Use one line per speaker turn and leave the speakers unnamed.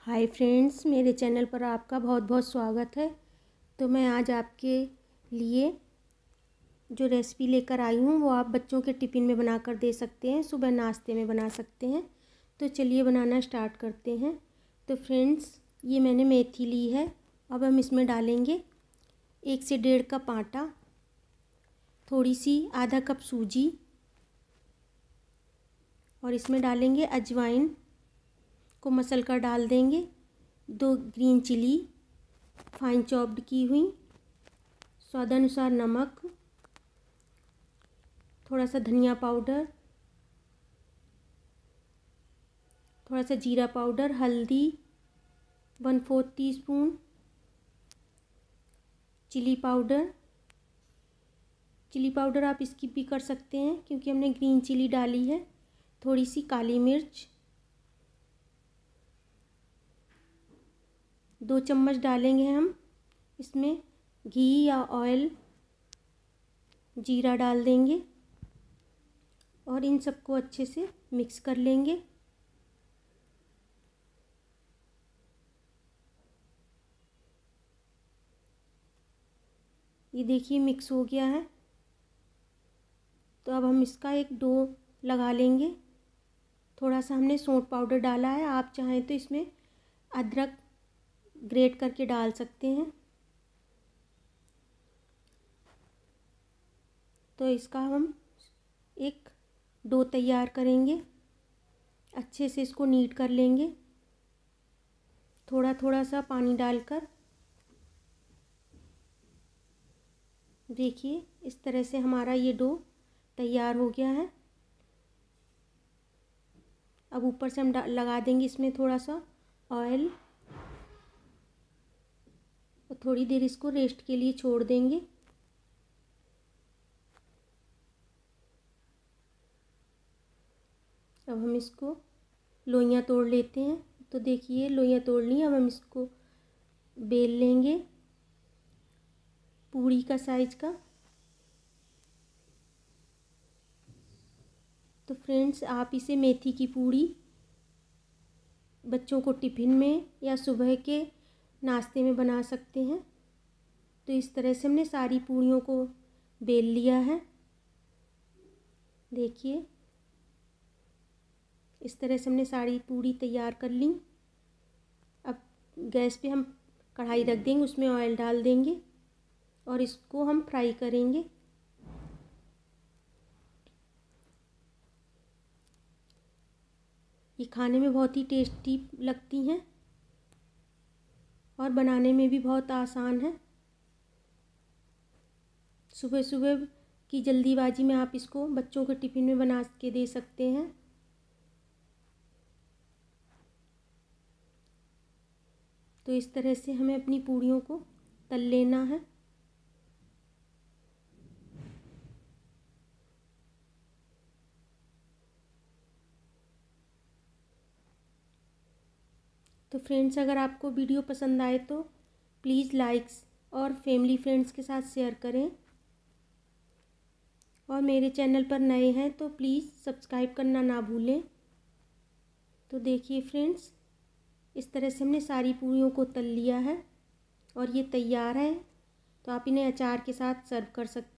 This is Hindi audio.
हाय फ्रेंड्स मेरे चैनल पर आपका बहुत बहुत स्वागत है तो मैं आज आपके लिए जो रेसिपी लेकर आई हूँ वो आप बच्चों के टिफ़िन में बनाकर दे सकते हैं सुबह नाश्ते में बना सकते हैं तो चलिए बनाना स्टार्ट करते हैं तो फ्रेंड्स ये मैंने मेथी ली है अब हम इसमें डालेंगे एक से डेढ़ कप आटा थोड़ी सी आधा कप सूजी और इसमें डालेंगे अजवाइन को मसल कर डाल देंगे दो ग्रीन चिली फाइन चॉप्ड की हुई स्वादानुसार नमक थोड़ा सा धनिया पाउडर थोड़ा सा जीरा पाउडर हल्दी one fourth teaspoon chilli powder chilli powder आप स्किप भी कर सकते हैं क्योंकि हमने ग्रीन चिली डाली है थोड़ी सी काली मिर्च दो चम्मच डालेंगे हम इसमें घी या ऑयल जीरा डाल देंगे और इन सबको अच्छे से मिक्स कर लेंगे ये देखिए मिक्स हो गया है तो अब हम इसका एक डो लगा लेंगे थोड़ा सा हमने सौंठ पाउडर डाला है आप चाहें तो इसमें अदरक ग्रेट करके डाल सकते हैं तो इसका हम एक डो तैयार करेंगे अच्छे से इसको नीट कर लेंगे थोड़ा थोड़ा सा पानी डालकर देखिए इस तरह से हमारा ये डो तैयार हो गया है अब ऊपर से हम लगा देंगे इसमें थोड़ा सा ऑयल थोड़ी देर इसको रेस्ट के लिए छोड़ देंगे अब हम इसको लोइयाँ तोड़ लेते हैं तो देखिए लोइयाँ तोड़ ली अब हम इसको बेल लेंगे पूड़ी का साइज का तो फ्रेंड्स आप इसे मेथी की पूड़ी बच्चों को टिफ़िन में या सुबह के नाश्ते में बना सकते हैं तो इस तरह से हमने सारी पूड़ियों को बेल लिया है देखिए इस तरह से हमने सारी पूड़ी तैयार कर ली अब गैस पे हम कढ़ाई रख देंगे उसमें ऑयल डाल देंगे और इसको हम फ्राई करेंगे ये खाने में बहुत ही टेस्टी लगती हैं और बनाने में भी बहुत आसान है सुबह सुबह की जल्दीबाजी में आप इसको बच्चों के टिफ़िन में बना के दे सकते हैं तो इस तरह से हमें अपनी पूड़ियों को तल लेना है तो फ्रेंड्स अगर आपको वीडियो पसंद आए तो प्लीज़ लाइक्स और फैमिली फ्रेंड्स के साथ शेयर करें और मेरे चैनल पर नए हैं तो प्लीज़ सब्सक्राइब करना ना भूलें तो देखिए फ्रेंड्स इस तरह से हमने सारी पूरियों को तल लिया है और ये तैयार है तो आप इन्हें अचार के साथ सर्व कर सकते